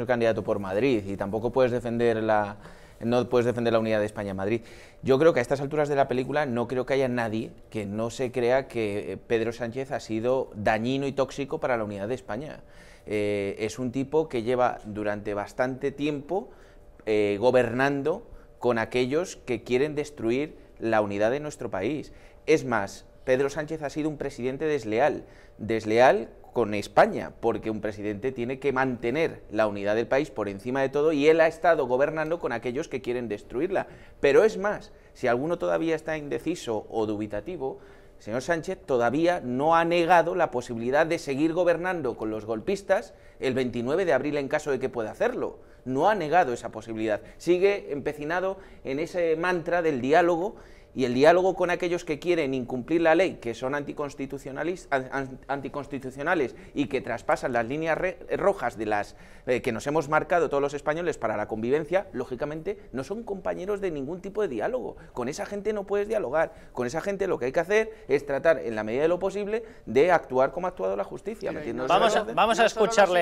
el candidato por Madrid y tampoco puedes defender la no puedes defender la unidad de España en Madrid. Yo creo que a estas alturas de la película no creo que haya nadie que no se crea que eh, Pedro Sánchez ha sido dañino y tóxico para la unidad de España. Eh, es un tipo que lleva durante bastante tiempo eh, gobernando con aquellos que quieren destruir la unidad de nuestro país. Es más, Pedro Sánchez ha sido un presidente desleal, desleal con España, porque un presidente tiene que mantener la unidad del país por encima de todo y él ha estado gobernando con aquellos que quieren destruirla. Pero es más, si alguno todavía está indeciso o dubitativo, señor Sánchez todavía no ha negado la posibilidad de seguir gobernando con los golpistas el 29 de abril en caso de que pueda hacerlo. No ha negado esa posibilidad. Sigue empecinado en ese mantra del diálogo y el diálogo con aquellos que quieren incumplir la ley, que son anticonstitucionales, anticonstitucionales y que traspasan las líneas rojas de las eh, que nos hemos marcado todos los españoles para la convivencia, lógicamente no son compañeros de ningún tipo de diálogo. Con esa gente no puedes dialogar. Con esa gente lo que hay que hacer es tratar, en la medida de lo posible, de actuar como ha actuado la justicia. vamos, a, vamos a escucharle.